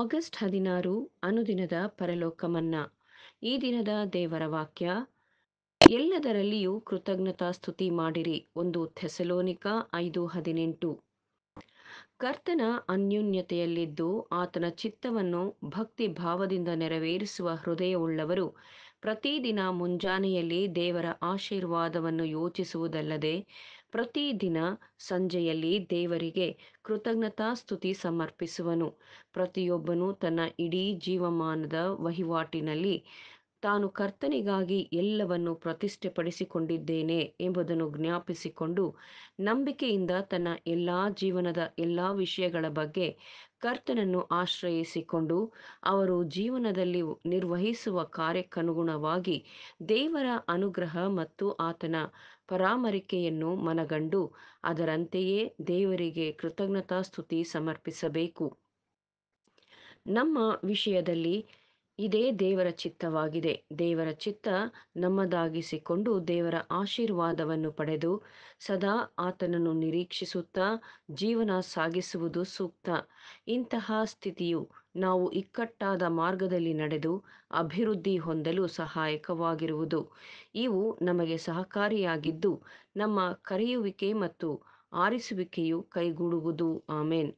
August ಹದಿನಾರು ಅನುದಿನದ ಪರಲೋಕ ಮನ್ನಾ ಈ ದಿನದ ದೇವರ ವಾಕ್ಯ ಎಲ್ಲದರಲ್ಲಿಯೂ ಕೃತಜ್ಞತಾ ಸ್ತುತಿ ಮಾಡಿರಿ ಒಂದು ಥೆಸಲೋನಿಕ ಐದು ಹದಿನೆಂಟು ಕರ್ತನ ಅನ್ಯೋನ್ಯತೆಯಲ್ಲಿದ್ದು ಆತನ ಚಿತ್ತವನ್ನು ಭಕ್ತಿ ಭಾವದಿಂದ ನೆರವೇರಿಸುವ ಹೃದಯವುಳ್ಳವರು ಪ್ರತಿದಿನ ಮುಂಜಾನೆಯಲ್ಲಿ ದೇವರ ಆಶೀರ್ವಾದವನ್ನು ಯೋಚಿಸುವುದಲ್ಲದೆ ಪ್ರತಿದಿನ ಸಂಜೆಯಲ್ಲಿ ದೇವರಿಗೆ ಕೃತಜ್ಞತಾ ಸ್ತುತಿ ಸಮರ್ಪಿಸುವನು ಪ್ರತಿಯೊಬ್ಬನು ತನ್ನ ಇಡೀ ಜೀವಮಾನದ ವಹಿವಾಟಿನಲ್ಲಿ ತಾನು ಕರ್ತನಿಗಾಗಿ ಎಲ್ಲವನ್ನು ಪ್ರತಿಷ್ಠೆಪಡಿಸಿಕೊಂಡಿದ್ದೇನೆ ಎಂಬುದನ್ನು ಜ್ಞಾಪಿಸಿಕೊಂಡು ನಂಬಿಕೆಯಿಂದ ತನ್ನ ಎಲ್ಲ ಜೀವನದ ಎಲ್ಲ ವಿಷಯಗಳ ಬಗ್ಗೆ ಕರ್ತನನ್ನು ಆಶ್ರಯಿಸಿಕೊಂಡು ಅವರು ಜೀವನದಲ್ಲಿ ನಿರ್ವಹಿಸುವ ಕಾರ್ಯಕ್ಕನುಗುಣವಾಗಿ ದೇವರ ಅನುಗ್ರಹ ಮತ್ತು ಆತನ ಪರಾಮರಿಕೆಯನ್ನು ಮನಗಂಡು ಅದರಂತೆಯೇ ದೇವರಿಗೆ ಕೃತಜ್ಞತಾ ಸ್ತುತಿ ಸಮರ್ಪಿಸಬೇಕು ನಮ್ಮ ವಿಷಯದಲ್ಲಿ ಇದೇ ದೇವರ ಚಿತ್ತವಾಗಿದೆ ದೇವರ ಚಿತ್ತ ನಮ್ಮದಾಗಿಸಿಕೊಂಡು ದೇವರ ಆಶೀರ್ವಾದವನ್ನು ಪಡೆದು ಸದಾ ಆತನನ್ನು ನಿರೀಕ್ಷಿಸುತ್ತಾ ಜೀವನ ಸಾಗಿಸುವುದು ಸೂಕ್ತ ಇಂತಹ ಸ್ಥಿತಿಯು ನಾವು ಇಕ್ಕಟ್ಟಾದ ಮಾರ್ಗದಲ್ಲಿ ನಡೆದು ಅಭಿವೃದ್ಧಿ ಹೊಂದಲು ಸಹಾಯಕವಾಗಿರುವುದು ಇವು ನಮಗೆ ಸಹಕಾರಿಯಾಗಿದ್ದು ನಮ್ಮ ಕರೆಯುವಿಕೆ ಮತ್ತು ಆರಿಸುವಿಕೆಯು ಕೈಗೂಡುವುದು ಆಮೇನ್